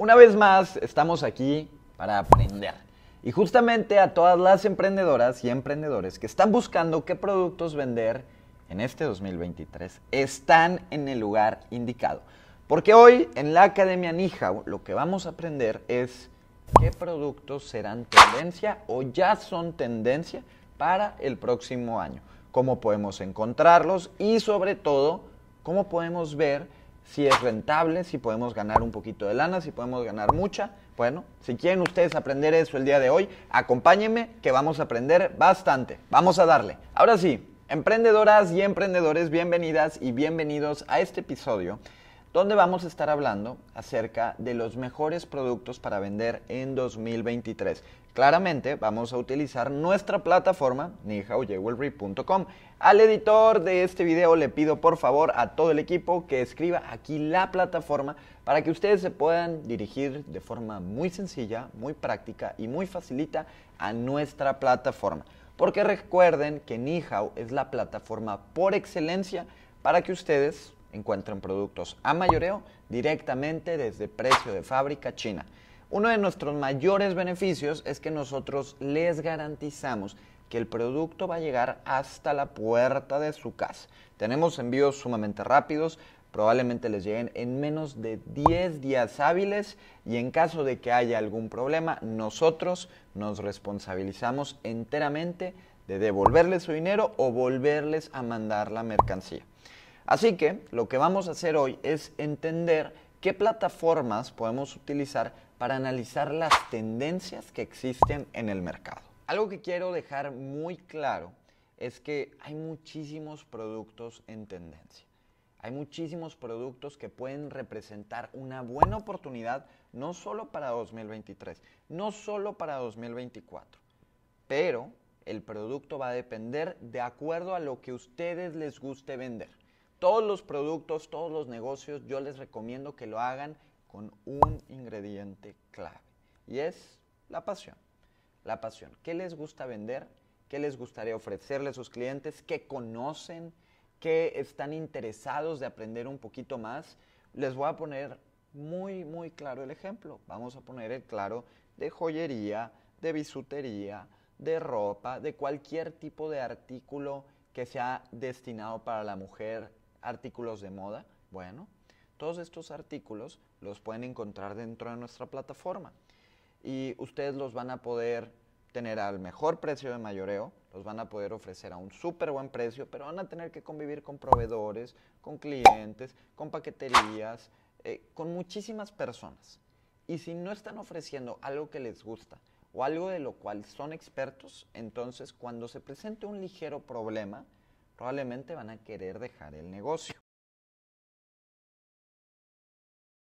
Una vez más, estamos aquí para aprender. Y justamente a todas las emprendedoras y emprendedores que están buscando qué productos vender en este 2023, están en el lugar indicado. Porque hoy en la Academia Nijau lo que vamos a aprender es qué productos serán tendencia o ya son tendencia para el próximo año, cómo podemos encontrarlos y sobre todo cómo podemos ver si es rentable, si podemos ganar un poquito de lana, si podemos ganar mucha. Bueno, si quieren ustedes aprender eso el día de hoy, acompáñenme que vamos a aprender bastante. Vamos a darle. Ahora sí, emprendedoras y emprendedores, bienvenidas y bienvenidos a este episodio donde vamos a estar hablando acerca de los mejores productos para vender en 2023. Claramente vamos a utilizar nuestra plataforma nihaoyewelry.com. Al editor de este video le pido por favor a todo el equipo que escriba aquí la plataforma para que ustedes se puedan dirigir de forma muy sencilla, muy práctica y muy facilita a nuestra plataforma. Porque recuerden que Nihao es la plataforma por excelencia para que ustedes encuentran productos a mayoreo directamente desde precio de fábrica China. Uno de nuestros mayores beneficios es que nosotros les garantizamos que el producto va a llegar hasta la puerta de su casa. Tenemos envíos sumamente rápidos, probablemente les lleguen en menos de 10 días hábiles y en caso de que haya algún problema, nosotros nos responsabilizamos enteramente de devolverles su dinero o volverles a mandar la mercancía. Así que lo que vamos a hacer hoy es entender qué plataformas podemos utilizar para analizar las tendencias que existen en el mercado. Algo que quiero dejar muy claro es que hay muchísimos productos en tendencia. Hay muchísimos productos que pueden representar una buena oportunidad no solo para 2023, no solo para 2024, pero el producto va a depender de acuerdo a lo que ustedes les guste vender. Todos los productos, todos los negocios, yo les recomiendo que lo hagan con un ingrediente clave y es la pasión. La pasión. ¿Qué les gusta vender? ¿Qué les gustaría ofrecerle a sus clientes? ¿Qué conocen? ¿Qué están interesados de aprender un poquito más? Les voy a poner muy, muy claro el ejemplo. Vamos a poner el claro de joyería, de bisutería, de ropa, de cualquier tipo de artículo que sea destinado para la mujer artículos de moda. Bueno, todos estos artículos los pueden encontrar dentro de nuestra plataforma y ustedes los van a poder tener al mejor precio de mayoreo, los van a poder ofrecer a un súper buen precio, pero van a tener que convivir con proveedores, con clientes, con paqueterías, eh, con muchísimas personas. Y si no están ofreciendo algo que les gusta o algo de lo cual son expertos, entonces cuando se presente un ligero problema, probablemente van a querer dejar el negocio.